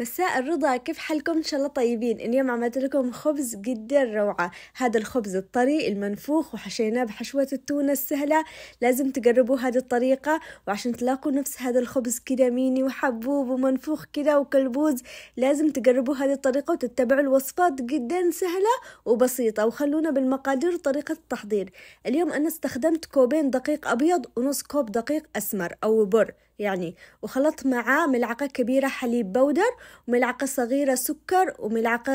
مساء الرضا كيف حالكم ان شاء الله طيبين اليوم عملت لكم خبز جدا روعة هذا الخبز الطري المنفوخ وحشيناه بحشوة التونة السهلة لازم تجربوا هذه الطريقة وعشان تلاقوا نفس هذا الخبز كده ميني وحبوب ومنفوخ كده وكلبوز لازم تجربوا هذه الطريقة وتتبعوا الوصفات جدا سهلة وبسيطة وخلونا بالمقادير وطريقة التحضير اليوم انا استخدمت كوبين دقيق ابيض ونص كوب دقيق اسمر او بر يعني وخلطت معاه ملعقة كبيرة حليب بودر وملعقة صغيرة سكر وملعقة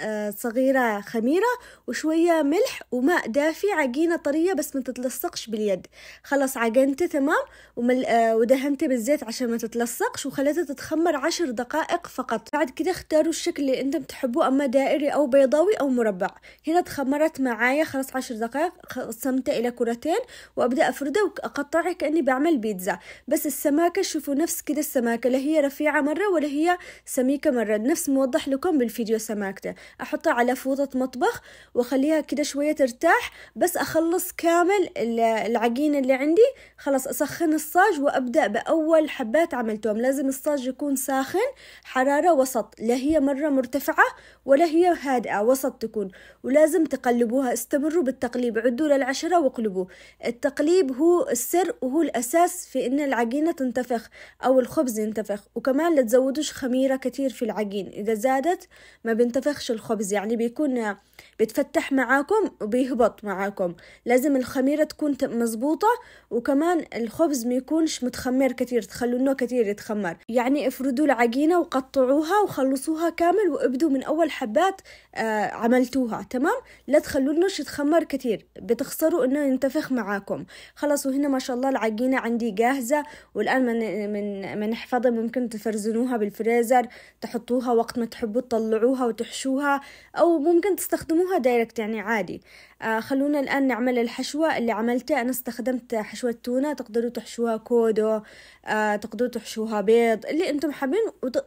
آه، صغيرة خميرة وشوية ملح وماء دافي عجينة طرية بس ما تتلصقش باليد خلص عجنته تمام ومل... آه، ودهنته بالزيت عشان ما تتلصقش وخليتها تتخمر عشر دقائق فقط بعد كده اختاروا الشكل اللي انتم تحبوه اما دائري او بيضاوي او مربع هنا تخمرت معايا خلاص عشر دقائق قسمته الى كرتين وابدا افرده واقطعه كاني بعمل بيتزا بس السمر السماكة شوفوا نفس كده السماكة لا هي رفيعة مرة ولا هي سميكة مرة نفس موضح لكم بالفيديو سماكته أحطها على فوطة مطبخ وأخليها كده شوية ترتاح بس أخلص كامل العجينة اللي عندي خلاص أسخن الصاج وأبدأ بأول حبات عملتهم لازم الصاج يكون ساخن حرارة وسط لا هي مرة مرتفعة ولا هي هادئة وسط تكون ولازم تقلبوها استمروا بالتقليب عدوا للعشرة واقلبوا التقليب هو السر وهو الأساس في إن العجينة تنتهي ينتفخ أو الخبز ينتفخ وكمان لا تزودوش خميرة كتير في العجين إذا زادت ما بينتفخش الخبز يعني بيكون بتفتح معاكم وبيهبط معاكم لازم الخميرة تكون مزبوطة وكمان الخبز ما يكونش متخمر كتير النوع كتير يتخمر يعني افردوا العجينة وقطعوها وخلصوها كامل وابدوا من أول حبات آه عملتوها تمام لا تخلوا النوش يتخمر كتير بتخسروا إنه ينتفخ معاكم خلاص وهنا ما شاء الله العجينة عندي جاهزة والآن من من من حفظه ممكن تفرزنوها بالفريزر تحطوها وقت ما تحبوا تطلعوها وتحشوها أو ممكن تستخدموها استخدموها دايركت يعني عادي آه خلونا الآن نعمل الحشوة اللي عملتها أنا استخدمت حشوة تونة تقدروا تحشوها كودو آه تقدروا تحشوها بيض اللي أنتم حابين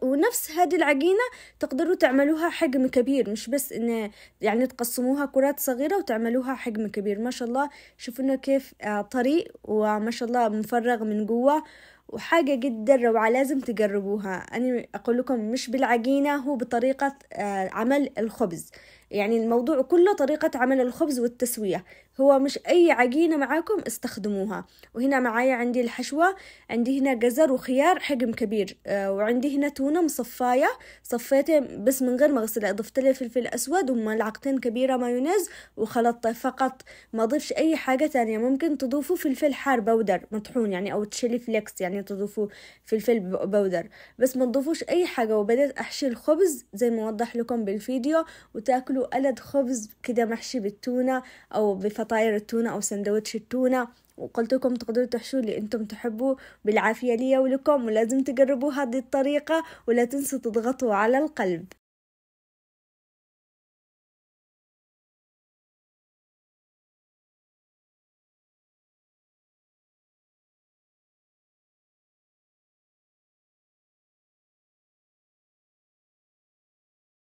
ونفس هذه العجينة تقدروا تعملوها حجم كبير مش بس إن يعني تقسموها كرات صغيرة وتعملوها حجم كبير ما شاء الله شوفوا إنه كيف آه طري وما شاء الله مفرغ من جوة وحاجة جدا روعة لازم تجربوها أنا أقول لكم مش بالعجينة هو بطريقة آه، عمل الخبز يعني الموضوع كله طريقة عمل الخبز والتسوية هو مش أي عجينة معاكم استخدموها وهنا معايا عندي الحشوة عندي هنا جزر وخيار حجم كبير آه، وعندي هنا تونة مصفاية صفيتها بس من غير ما اغسلها أضفت لها فلفل أسود وملعقتين كبيرة مايونيز وخلطته فقط ما أضيفش أي حاجة تانية ممكن تضيفوا فلفل حار بودر مطحون يعني أو تشيلي فليكس يعني تضيفوا فلفل بودر بس ما تضيفوش أي حاجة وبدأت أحشي الخبز زي ما وضح لكم بالفيديو وتاكلوا له قلد خبز كده محشي بالتونة أو بفطاير التونة أو سندوتش التونة وقلت لكم تقدروا تحشوا اللي انتم تحبوا بالعافية لي ولكم ولازم تجربوا هذه الطريقة ولا تنسوا تضغطوا على القلب